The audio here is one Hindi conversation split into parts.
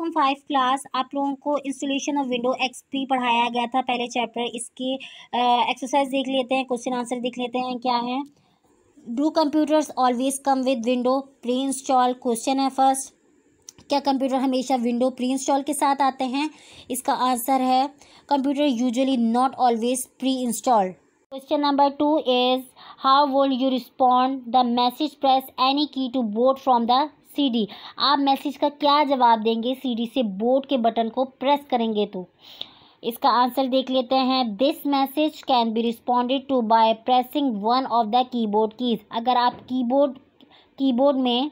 फाइव क्लास आप लोगों को इंस्टॉलेशन ऑफ विंडो एक्सपी पढ़ाया गया था पहले चैप्टर इसकी एक्सरसाइज देख लेते हैं क्वेश्चन आंसर देख लेते हैं क्या है do computers always come with window pre install question है फर्स्ट क्या कंप्यूटर हमेशा विंडो प्री इंस्टॉल के साथ आते हैं इसका आंसर है computer usually not always pre installed question number two is how would you respond the message press any key to boot from the CD आप मैसेज का क्या जवाब देंगे सीडी से बोर्ड के बटन को प्रेस करेंगे तो इसका आंसर देख लेते हैं this message can be responded to by pressing one of the keyboard keys अगर आप कीबोर्ड कीबोर्ड में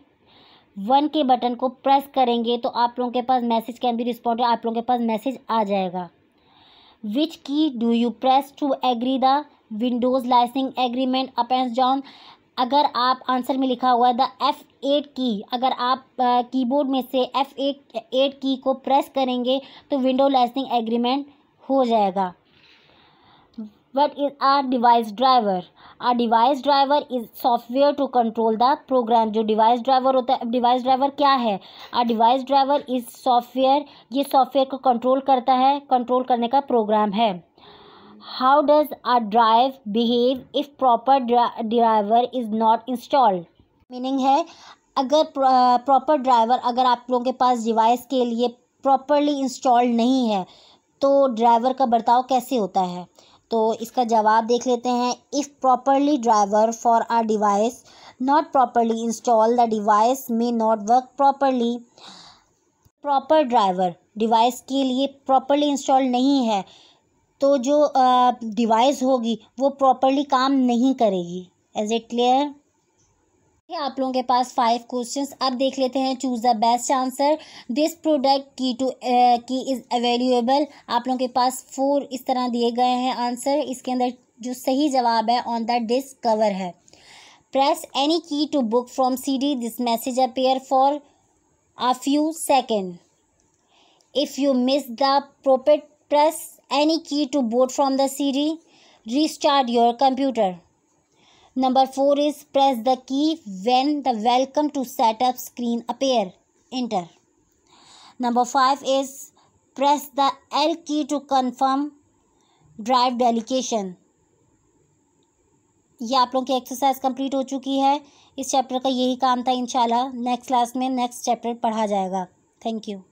वन के बटन को प्रेस करेंगे तो आप लोगों के पास मैसेज कैन बी रिस्पॉन्डेड आप लोगों के पास मैसेज आ जाएगा which key do you press to agree the Windows licensing agreement up and down अगर आप आंसर में लिखा हुआ है द एफ एट की अगर आप कीबोर्ड में से एफ एट एट की को प्रेस करेंगे तो विंडो लाइसनिंग एग्रीमेंट हो जाएगा what is are device driver are device driver is software to control the program जो डिवाइस ड्राइवर होता है डिवाइस ड्राइवर क्या है are device driver is software ये सॉफ्टवेयर को कंट्रोल करता है कंट्रोल करने का प्रोग्राम है how does a drive behave if proper driver is not installed meaning है अगर प्रॉपर ड्राइवर अगर आप लोगों के पास डिवाइस के लिए प्रॉपरली इंस्टॉल नहीं है तो ड्राइवर का बर्ताव कैसे होता है तो इसका जवाब देख लेते हैं if properly driver for are device not properly install the device may not work properly proper driver device के लिए प्रॉपरली इंस्टॉल नहीं है तो जो डिवाइस होगी वो प्रॉपरली काम नहीं करेगी एज इट क्लियर आप लोगों के पास फाइव क्वेश्चंस अब देख लेते हैं choose the best answer this product key to key is available आप लोगों के पास फोर इस तरह दिए गए हैं आंसर इसके अंदर जो सही जवाब है ऑन द डिस्क कवर है press any key to boot from C D this message appear for a few second if you miss the prompt press any key to boot from the CD. Restart your computer. Number 4 is press the key when the welcome to setup screen appear. Enter. Number 5 is press the L key to confirm drive delegation. ये आप लोगों की एक्सरसाइज कंप्लीट हो चुकी है इस चैप्टर का यही काम था इंशाल्लाह नेक्स्ट क्लास में नेक्स्ट चैप्टर पढ़ा जाएगा थैंक यू